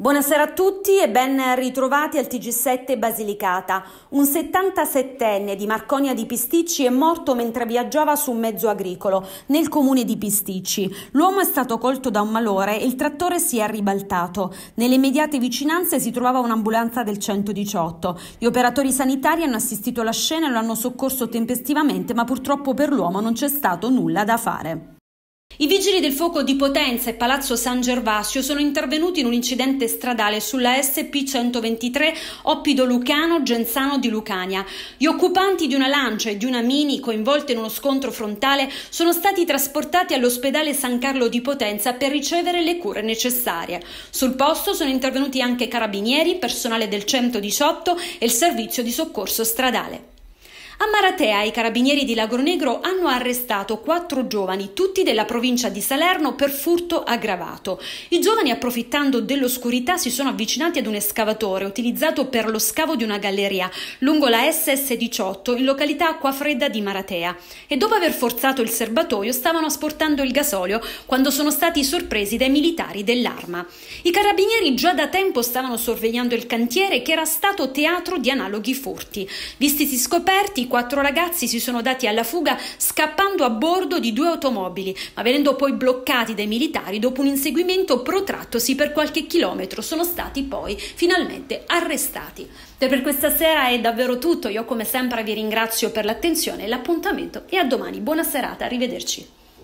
Buonasera a tutti e ben ritrovati al TG7 Basilicata. Un 77enne di Marconia di Pisticci è morto mentre viaggiava su un mezzo agricolo nel comune di Pisticci. L'uomo è stato colto da un malore e il trattore si è ribaltato. Nelle immediate vicinanze si trovava un'ambulanza del 118. Gli operatori sanitari hanno assistito alla scena e lo hanno soccorso tempestivamente, ma purtroppo per l'uomo non c'è stato nulla da fare. I vigili del fuoco di Potenza e Palazzo San Gervasio sono intervenuti in un incidente stradale sulla SP123 Oppido Lucano Genzano di Lucania. Gli occupanti di una lancia e di una mini coinvolte in uno scontro frontale sono stati trasportati all'ospedale San Carlo di Potenza per ricevere le cure necessarie. Sul posto sono intervenuti anche carabinieri, personale del 118 e il servizio di soccorso stradale. A Maratea i carabinieri di Lagronegro hanno arrestato quattro giovani, tutti della provincia di Salerno, per furto aggravato. I giovani, approfittando dell'oscurità, si sono avvicinati ad un escavatore utilizzato per lo scavo di una galleria lungo la SS18 in località Acquafredda di Maratea e dopo aver forzato il serbatoio stavano asportando il gasolio quando sono stati sorpresi dai militari dell'arma. I carabinieri già da tempo stavano sorvegliando il cantiere che era stato teatro di analoghi furti. Vistisi scoperti, quattro ragazzi si sono dati alla fuga scappando a bordo di due automobili, ma venendo poi bloccati dai militari dopo un inseguimento protrattosi per qualche chilometro, sono stati poi finalmente arrestati. E per questa sera è davvero tutto, io come sempre vi ringrazio per l'attenzione e l'appuntamento e a domani, buona serata, arrivederci.